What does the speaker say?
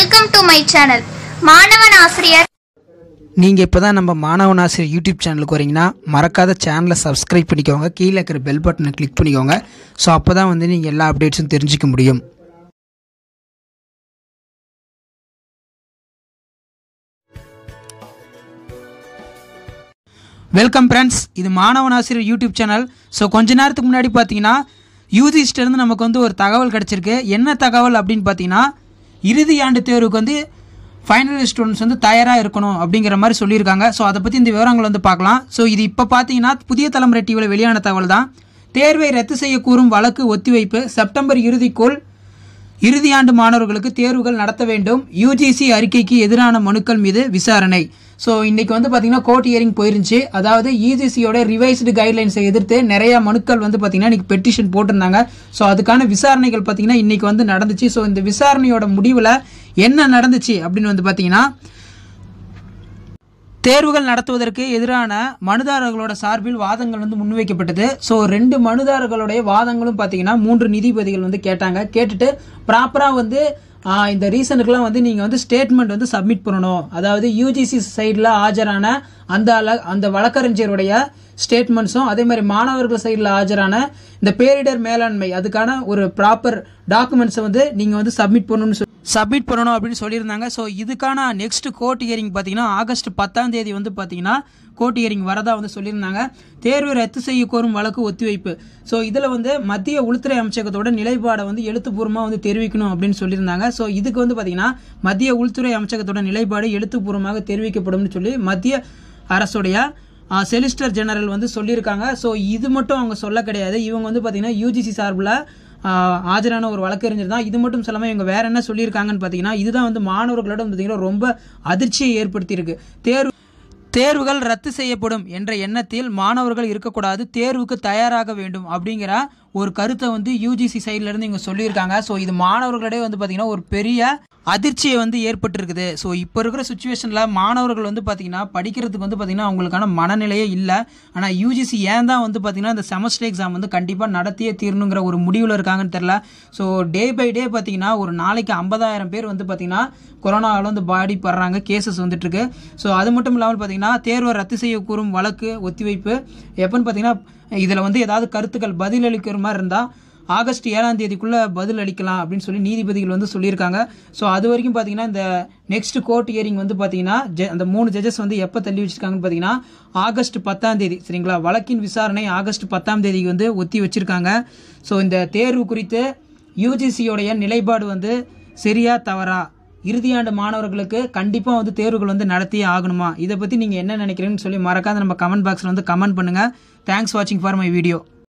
welcome to my channel மாணவன் ஆசிரியர் நீங்கள் இப்போ தான் நம்ம மாணவன் ஆசிரியர் யூடியூப் சேனலுக்கு வரீங்கன்னா மறக்காத சேனலை சப்ஸ்கிரைப் பண்ணிக்கோங்க கீழே இருக்கிற பெல் பட்டனை கிளிக் பண்ணிக்கோங்க ஸோ அப்போ தான் வந்து நீங்கள் எல்லா அப்டேட்ஸும் தெரிஞ்சிக்க முடியும் வெல்கம் ஃப்ரெண்ட்ஸ் இது மாணவன் ஆசிரியர் யூடியூப் சேனல் ஸோ கொஞ்ச நேரத்துக்கு முன்னாடி பார்த்தீங்கன்னா யூதிஸ்ட்லேருந்து நமக்கு வந்து ஒரு தகவல் கிடச்சிருக்கு என்ன தகவல் அப்படின்னு பார்த்தீங்கன்னா இறுதி ஆண்டு தேர்வுக்கு வந்து ஃபைனல் ஸ்டூடெண்ட்ஸ் வந்து தயாராக இருக்கணும் அப்படிங்கிற மாதிரி சொல்லியிருக்காங்க ஸோ அதை பற்றி இந்த விவரங்கள் வந்து பார்க்கலாம் ஸோ இது இப்போ பார்த்தீங்கன்னா புதிய தலைமுறை டிவியில் வெளியான தகவல் தான் தேர்வை ரத்து செய்யக்கூறும் வழக்கு ஒத்திவைப்பு செப்டம்பர் இறுதிக்குள் இறுதியாண்டு மாணவர்களுக்கு தேர்வுகள் நடத்த வேண்டும் யூஜிசி அறிக்கைக்கு எதிரான மனுக்கள் மீது விசாரணை ஸோ இன்னைக்கு வந்து பார்த்தீங்கன்னா கோர்ட் ஹியரிங் போயிருந்துச்சு அதாவது இஜிசியோட ரிவைஸ்டு கைட்லைன்ஸை எதிர்த்து நிறையா மனுக்கள் வந்து பார்த்தீங்கன்னா இன்றைக்கி பெட்டிஷன் போட்டிருந்தாங்க ஸோ அதுக்கான விசாரணைகள் பார்த்தீங்கன்னா இன்னைக்கு வந்து நடந்துச்சு ஸோ இந்த விசாரணையோட முடிவில் என்ன நடந்துச்சு அப்படின்னு வந்து பார்த்திங்கன்னா தேர்வுகள் நடத்துவதற்கு எதிரான மனுதாரர்களோட சார்பில் வாதங்கள் வந்து முன்வைக்கப்பட்டது ஸோ ரெண்டு மனுதாரர்களுடைய வாதங்களும் பார்த்தீங்கன்னா மூன்று நீதிபதிகள் வந்து கேட்டாங்க கேட்டுட்டு ப்ராப்பராக வந்து இந்த ரீசனுக்கெல்லாம் வந்து நீங்கள் வந்து ஸ்டேட்மெண்ட் வந்து சப்மிட் பண்ணணும் அதாவது யூஜிசி சைடில் ஆஜரான அந்த அந்த வழக்கறிஞருடைய ஸ்டேட்மெண்ட்ஸும் அதே மாதிரி மாணவர்கள் சைடில் ஆஜரான இந்த பேரிடர் மேலாண்மை அதுக்கான ஒரு ப்ராப்பர் டாக்குமெண்ட்ஸை வந்து நீங்கள் வந்து சப்மிட் பண்ணணும்னு சொல்லி சப்மிட் பண்ணணும் அப்படின்னு சொல்லியிருந்தாங்க ஸோ இதுக்கான நெக்ஸ்ட் கோர்ட் ஹியரிங் பார்த்தீங்கன்னா ஆகஸ்ட் பத்தாம் தேதி வந்து பார்த்தீங்கன்னா கோர்ட் ஹியரிங் வரதா வந்து சொல்லியிருந்தாங்க தேர்வு ரத்து செய்ய கோரும் வழக்கு ஒத்திவைப்பு ஸோ இதில் வந்து மத்திய உள்துறை அமைச்சகத்தோட நிலைப்பாடை வந்து எழுத்துப்பூர்வமாக வந்து தெரிவிக்கணும் அப்படின்னு சொல்லியிருந்தாங்க ஸோ இதுக்கு வந்து பார்த்தீங்கன்னா மத்திய உள்துறை அமைச்சகத்தோட நிலைப்பாடு எழுத்துப்பூர்வமாக தெரிவிக்கப்படும் சொல்லி மத்திய அரசுடைய செலிஸ்டர் ஜெனரல் வந்து சொல்லியிருக்காங்க ஸோ இது மட்டும் அவங்க சொல்ல கிடையாது இவங்க வந்து பார்த்திங்கன்னா யூஜிசி சார்பில் ஆஜரான ஒரு வழக்கறிஞர் தான் இது மட்டும் சொல்லாமல் இவங்க வேற என்ன சொல்லியிருக்காங்கன்னு பார்த்தீங்கன்னா இதுதான் வந்து மாணவர்களோட பார்த்தீங்கன்னா ரொம்ப அதிர்ச்சியை ஏற்படுத்தியிருக்கு தேர்வு தேர்வுகள் ரத்து செய்யப்படும் என்ற எண்ணத்தில் மாணவர்கள் இருக்கக்கூடாது தேர்வுக்கு தயாராக வேண்டும் அப்படிங்கிற ஒரு கருத்தை வந்து யூஜிசி சைட்லேருந்து இங்கே சொல்லியிருக்காங்க ஸோ இது மாணவர்களிடையே வந்து பார்த்திங்கன்னா ஒரு பெரிய அதிர்ச்சியை வந்து ஏற்பட்டுருக்குது ஸோ இப்போ இருக்கிற சுச்சுவேஷனில் மாணவர்கள் வந்து பார்த்திங்கன்னா படிக்கிறதுக்கு வந்து பார்த்திங்கன்னா அவங்களுக்கான மனநிலையே இல்லை ஆனால் யூஜிசி ஏன் தான் வந்து பார்த்திங்கன்னா இந்த செமஸ்டர் எக்ஸாம் வந்து கண்டிப்பாக நடத்தியே தீரணுங்கிற ஒரு முடிவில் இருக்காங்கன்னு தெரில ஸோ டே பை டே பார்த்திங்கன்னா ஒரு நாளைக்கு ஐம்பதாயிரம் பேர் வந்து பார்த்திங்கன்னா கொரோனாவில் வந்து படுறாங்க கேசஸ் வந்துட்டுருக்கு ஸோ அது மட்டும் இல்லாமல் பார்த்திங்கன்னா தேர்வை ரத்து செய்யக்கூறும் வழக்கு ஒத்திவைப்பு எப்போன்னு பார்த்திங்கன்னா இதில் வந்து ஏதாவது கருத்துக்கள் பதிலளிக்கிற மாதிரி இருந்தால் ஆகஸ்ட் ஏழாம் தேதிக்குள்ளே பதில் அளிக்கலாம் அப்படின்னு சொல்லி நீதிபதிகள் வந்து சொல்லியிருக்காங்க ஸோ அது வரைக்கும் பார்த்தீங்கன்னா இந்த நெக்ஸ்ட் கோர்ட் ஹியரிங் வந்து பார்த்தீங்கன்னா அந்த மூணு ஜட்ஜஸ் வந்து எப்போ தள்ளி வச்சிருக்காங்கன்னு பார்த்தீங்கன்னா ஆகஸ்ட் பத்தாம் தேதி சரிங்களா வழக்கின் விசாரணை ஆகஸ்ட் பத்தாம் தேதிக்கு வந்து ஒத்தி வச்சிருக்காங்க ஸோ இந்த தேர்வு குறித்து யூஜிசியோடைய நிலைப்பாடு வந்து சரியா தவறா இறுதியாண்டு மாணவர்களுக்கு கண்டிப்பாக வந்து தேர்வுகள் வந்து நடத்தியே ஆகணுமா இதை பற்றி நீங்கள் என்ன நினைக்கிறீங்கன்னு சொல்லி மறக்காத நம்ம கமெண்ட் பாக்ஸில் வந்து கமெண்ட் பண்ணுங்கள் தேங்க்ஸ் வாட்சிங் ஃபார் மை வீடியோ